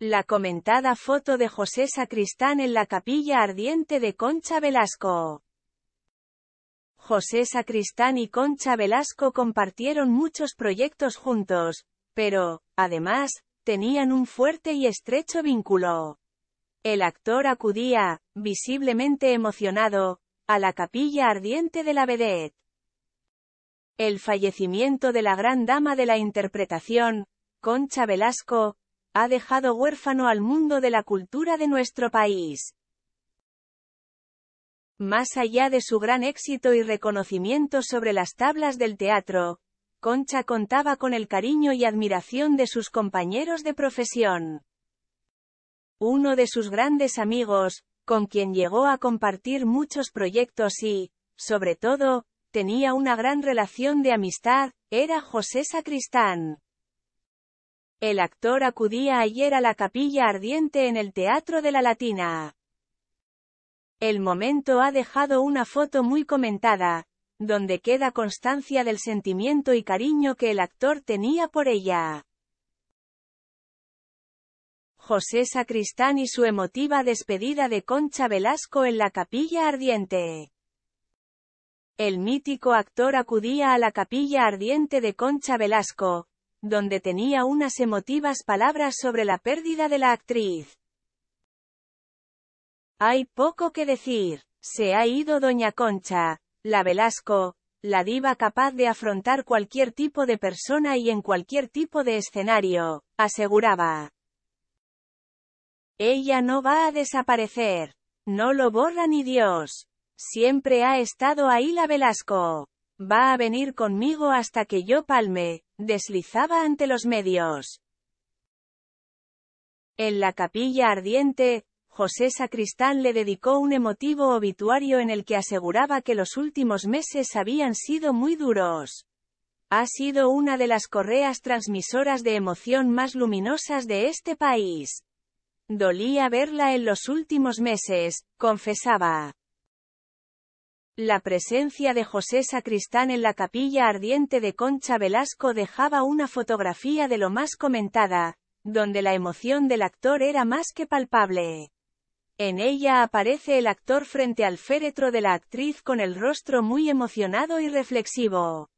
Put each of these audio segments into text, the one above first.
La comentada foto de José Sacristán en la capilla ardiente de Concha Velasco. José Sacristán y Concha Velasco compartieron muchos proyectos juntos, pero, además, tenían un fuerte y estrecho vínculo. El actor acudía, visiblemente emocionado, a la capilla ardiente de la vedette. El fallecimiento de la gran dama de la interpretación, Concha Velasco, ha dejado huérfano al mundo de la cultura de nuestro país. Más allá de su gran éxito y reconocimiento sobre las tablas del teatro, Concha contaba con el cariño y admiración de sus compañeros de profesión. Uno de sus grandes amigos, con quien llegó a compartir muchos proyectos y, sobre todo, tenía una gran relación de amistad, era José Sacristán. El actor acudía ayer a la capilla ardiente en el Teatro de la Latina. El momento ha dejado una foto muy comentada, donde queda constancia del sentimiento y cariño que el actor tenía por ella. José Sacristán y su emotiva despedida de Concha Velasco en la capilla ardiente. El mítico actor acudía a la capilla ardiente de Concha Velasco, donde tenía unas emotivas palabras sobre la pérdida de la actriz. Hay poco que decir, se ha ido doña Concha, la Velasco, la diva capaz de afrontar cualquier tipo de persona y en cualquier tipo de escenario, aseguraba. Ella no va a desaparecer, no lo borra ni Dios, Siempre ha estado ahí la Velasco. Va a venir conmigo hasta que yo palme, deslizaba ante los medios. En la capilla ardiente, José Sacristán le dedicó un emotivo obituario en el que aseguraba que los últimos meses habían sido muy duros. Ha sido una de las correas transmisoras de emoción más luminosas de este país. Dolía verla en los últimos meses, confesaba. La presencia de José Sacristán en la capilla ardiente de Concha Velasco dejaba una fotografía de lo más comentada, donde la emoción del actor era más que palpable. En ella aparece el actor frente al féretro de la actriz con el rostro muy emocionado y reflexivo.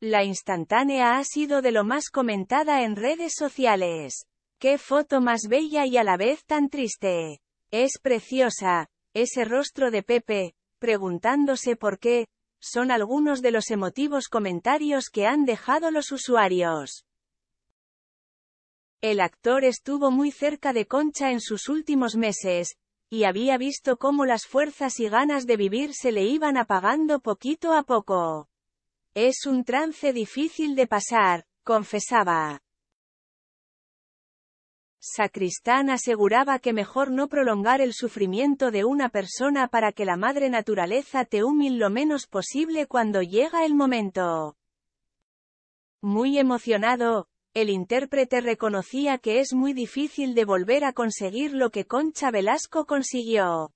La instantánea ha sido de lo más comentada en redes sociales. Qué foto más bella y a la vez tan triste. Es preciosa, ese rostro de Pepe, preguntándose por qué, son algunos de los emotivos comentarios que han dejado los usuarios. El actor estuvo muy cerca de Concha en sus últimos meses, y había visto cómo las fuerzas y ganas de vivir se le iban apagando poquito a poco. Es un trance difícil de pasar, confesaba. Sacristán aseguraba que mejor no prolongar el sufrimiento de una persona para que la madre naturaleza te humil lo menos posible cuando llega el momento. Muy emocionado, el intérprete reconocía que es muy difícil de volver a conseguir lo que Concha Velasco consiguió.